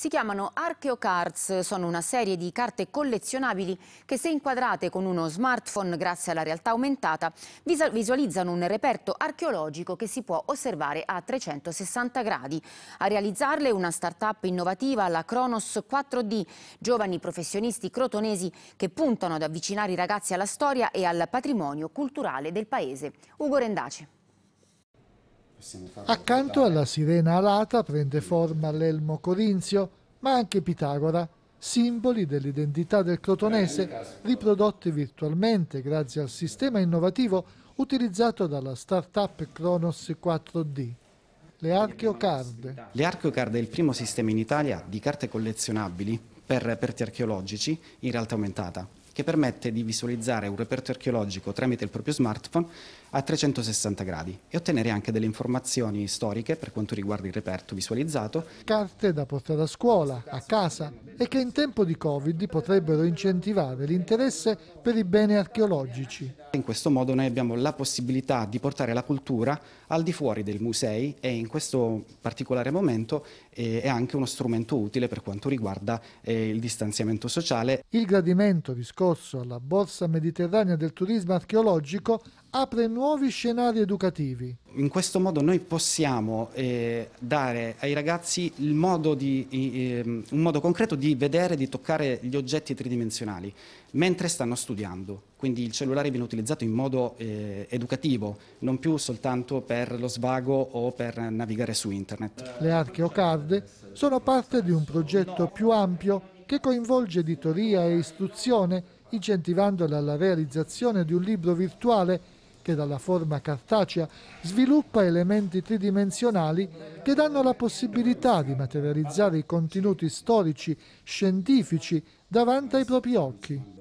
Si chiamano Archeocards, sono una serie di carte collezionabili che se inquadrate con uno smartphone grazie alla realtà aumentata visualizzano un reperto archeologico che si può osservare a 360 gradi. A realizzarle una start-up innovativa, la Kronos 4D, giovani professionisti crotonesi che puntano ad avvicinare i ragazzi alla storia e al patrimonio culturale del paese. Ugo Rendace. Accanto alla sirena alata prende forma l'elmo corinzio, ma anche Pitagora, simboli dell'identità del crotonese, eh, riprodotti virtualmente grazie al sistema innovativo utilizzato dalla startup Kronos 4D. Le archeocarde. Le archeocarde è il primo sistema in Italia di carte collezionabili per reperti archeologici in realtà aumentata che permette di visualizzare un reperto archeologico tramite il proprio smartphone a 360 gradi e ottenere anche delle informazioni storiche per quanto riguarda il reperto visualizzato. Carte da portare a scuola, a casa e che in tempo di Covid potrebbero incentivare l'interesse per i beni archeologici. In questo modo noi abbiamo la possibilità di portare la cultura al di fuori dei musei e in questo particolare momento eh, è anche uno strumento utile per quanto riguarda eh, il distanziamento sociale. Il gradimento riscosso alla Borsa Mediterranea del Turismo Archeologico apre nuovi scenari educativi. In questo modo noi possiamo eh, dare ai ragazzi modo di, eh, un modo concreto di vedere, e di toccare gli oggetti tridimensionali mentre stanno studiando. Quindi il cellulare viene utilizzato in modo eh, educativo, non più soltanto per lo svago o per navigare su internet. Le archeocarde sono parte di un progetto più ampio che coinvolge editoria e istruzione, incentivandola alla realizzazione di un libro virtuale parte dalla forma cartacea, sviluppa elementi tridimensionali che danno la possibilità di materializzare i contenuti storici, scientifici, davanti ai propri occhi.